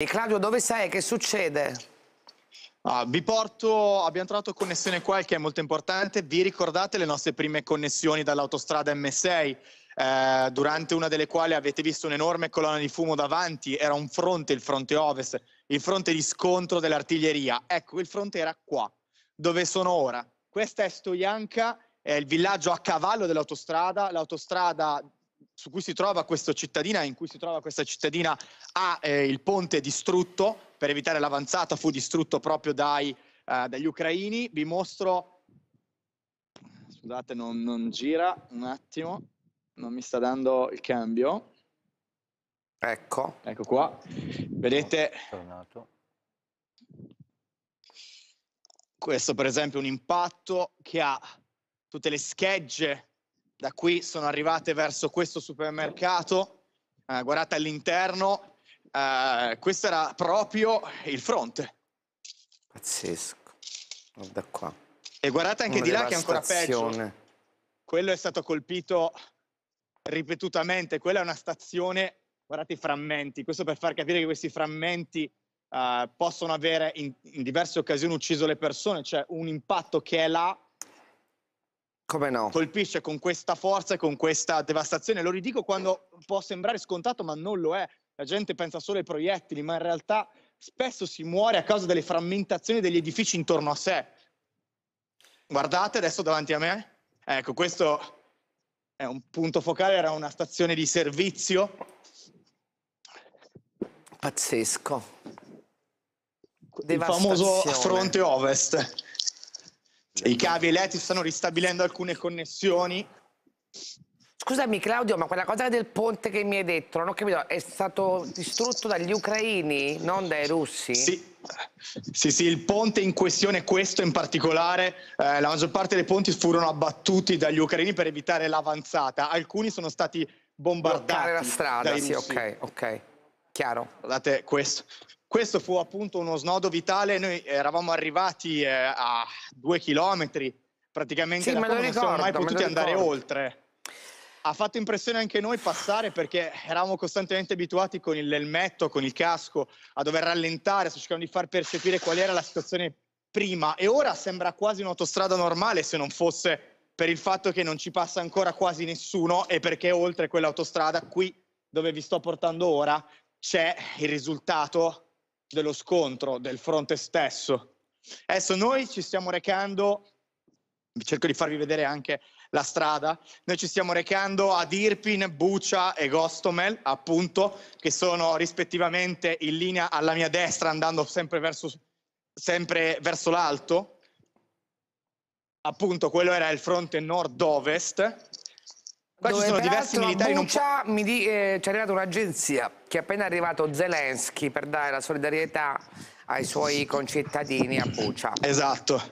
E Claudio, dove sei? Che succede? Ah, vi porto, abbiamo trovato connessione qua che è molto importante. Vi ricordate le nostre prime connessioni dall'autostrada M6? Eh, durante una delle quali avete visto un'enorme colonna di fumo davanti, era un fronte, il fronte ovest, il fronte di scontro dell'artiglieria. Ecco, il fronte era qua, dove sono ora. Questa è Stoianca, è il villaggio a cavallo dell'autostrada. L'autostrada su cui si trova questa cittadina, in cui si trova questa cittadina, ha eh, il ponte distrutto per evitare l'avanzata, fu distrutto proprio dai, eh, dagli ucraini. Vi mostro, scusate, non, non, gira un attimo, non mi sta dando il cambio. Ecco. Ecco qua. Vedete? Questo per esempio è un impatto che ha tutte le schegge da qui sono arrivate verso questo supermercato, eh, guardate all'interno, eh, questo era proprio il fronte. Pazzesco, guarda qua. E guardate anche Una di là che è ancora peggio. Quello è stato colpito ripetutamente, quella è una stazione, guardate i frammenti, questo per far capire che questi frammenti Uh, possono avere in, in, diverse occasioni ucciso le persone, cioè un impatto che è là come no? Colpisce con questa forza e con questa devastazione. Lo ridico quando può sembrare scontato, ma non lo è. La gente pensa solo ai proiettili, ma in realtà spesso si muore a causa delle frammentazioni degli edifici intorno a sé. Guardate adesso davanti a me. Ecco, questo è un punto focale, era una stazione di servizio. Pazzesco. Il famoso fronte ovest. I cavi eletti stanno ristabilendo alcune connessioni. Scusami Claudio, ma quella cosa del ponte che mi hai detto, non ho capito, è stato distrutto dagli ucraini, non dai russi? Sì, sì, sì, il ponte in questione, questo in particolare, eh, la maggior parte dei ponti furono abbattuti dagli ucraini per evitare l'avanzata. Alcuni sono stati bombardati. Bloccare la strada, sì, ok, ok, chiaro. Guardate questo. Questo fu appunto uno snodo vitale, noi eravamo arrivati eh, a due chilometri, praticamente sì, da me non siamo mai potuti andare oltre. Ha fatto impressione anche noi passare perché eravamo costantemente abituati con l'elmetto, con il casco, a dover rallentare, sto cercando di far percepire qual era la situazione prima e ora sembra quasi un'autostrada normale se non fosse per il fatto che non ci passa ancora quasi nessuno e perché oltre quell'autostrada qui dove vi sto portando ora c'è il risultato dello scontro, del fronte stesso. Adesso noi ci stiamo recando, cerco di farvi vedere anche la strada, noi ci stiamo recando ad Irpin, Bucia e Gostomel, appunto, che sono rispettivamente in linea alla mia destra, andando sempre verso, sempre verso l'alto. Appunto, quello era il fronte nord-ovest Qua ci sono diversi militari Buccia, non... mi di, eh, ci arrivata un'agenzia che è appena arrivato Zelensky per dare la solidarietà ai suoi concittadini a Buccia. Esatto,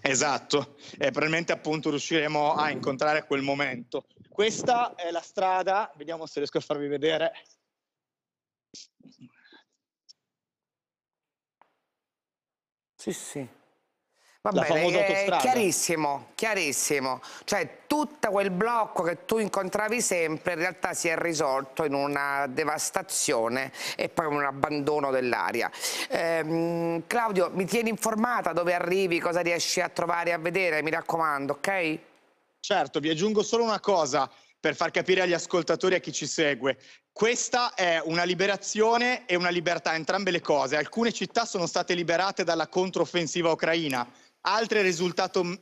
esatto. E probabilmente appunto riusciremo a incontrare quel momento. Questa è la strada, vediamo se riesco a farvi vedere. Sì, sì. Va la bene, famosa autostrada. Chiarissimo, chiarissimo. Cioè tutto quel blocco che tu incontravi sempre in realtà si è risolto in una devastazione e poi un abbandono dell'aria. Eh, Claudio, mi tieni informata dove arrivi, cosa riesci a trovare e a vedere, mi raccomando, ok? Certo, vi aggiungo solo una cosa per far capire agli ascoltatori e a chi ci segue. Questa è una liberazione e una libertà, entrambe le cose. Alcune città sono state liberate dalla controffensiva ucraina Altro risultato mm,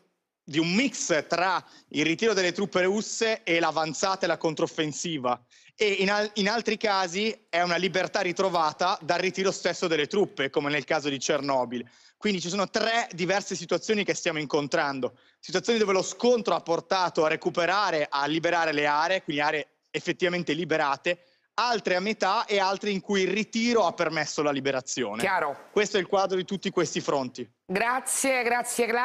di un mix tra il ritiro delle truppe russe e l'avanzata e la controffensiva e in, al in, altri casi è una libertà ritrovata dal ritiro stesso delle truppe, come nel caso di Chernobyl. Quindi ci sono tre diverse situazioni che stiamo incontrando. Situazioni dove lo scontro ha portato a recuperare, a liberare le aree, quindi aree effettivamente liberate, altre a metà e altre in cui il ritiro ha permesso la liberazione. Chiaro. Questo è il quadro di tutti questi fronti. Grazie, grazie, grazie.